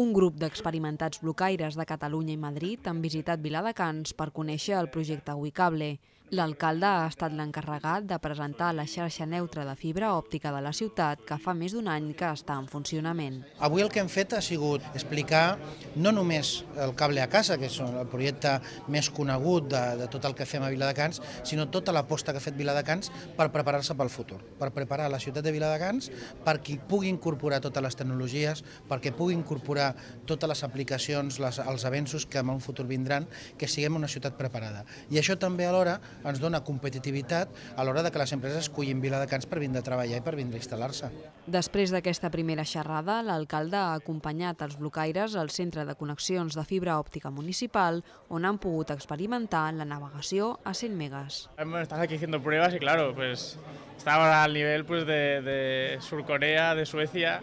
Un grup d'experimentats blocaires de Catalunya i Madrid han visitat Viladecans per conèixer el projecte Wicable. L'alcalde ha estat l'encarregat de presentar la xarxa neutra de fibra òptica de la ciutat que fa més d'un any que està en funcionament. Avui el que hem fet ha sigut explicar no només el cable a casa, que és el projecte més conegut de, de tot el que fem a Viladecans, sinó tota l'aposta que ha fet Viladecans per preparar-se pel futur, per preparar la ciutat de Viladecans perquè pugui incorporar totes les tecnologies, perquè pugui incorporar totes les aplicacions, les, els avenços que en un futur vindran, que siguem una ciutat preparada. I això també alhora ens dona competitivitat a l'hora de que les empreses escollin Viladecans per vindre a treballar i per vindre a instal·lar-se. Després d'aquesta primera xerrada, l'alcalde ha acompanyat els blocaires al centre de connexions de fibra òptica municipal, on han pogut experimentar la navegació a 100 megas. Estàs aquí fent proves i, claro, pues estava al nivell pues, de, de Surcorea, de Suècia,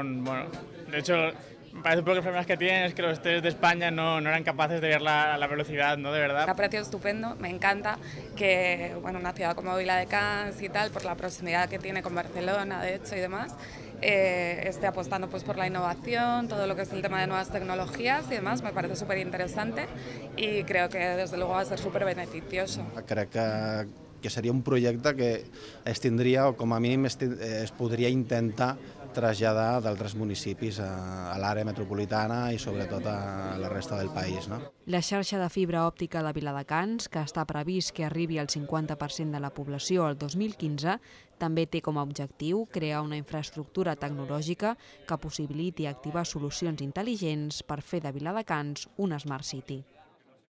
bueno, de hecho, me parece un poco que el problema que tienen es que los tres de España no, no eran capaces de ver la, la, velocidad, ¿no? De verdad. Ha parecido estupendo, me encanta que, bueno, una ciudad como Vila de Cans y tal, por la proximidad que tiene con Barcelona, de hecho, y demás, eh, esté apostando pues, por la innovación, todo lo que es el tema de nuevas tecnologías y demás, me parece súper interesante y creo que desde luego va a ser súper beneficioso. Ah, creo que, que un proyecto que ...extendría o como a mí me eh, es intentar traslladar d'altres municipis a, a l'àrea metropolitana i sobretot a la resta del país. No? La xarxa de fibra òptica de Viladecans, que està previst que arribi al 50% de la població el 2015, també té com a objectiu crear una infraestructura tecnològica que possibiliti activar solucions intel·ligents per fer de Viladecans un Smart City.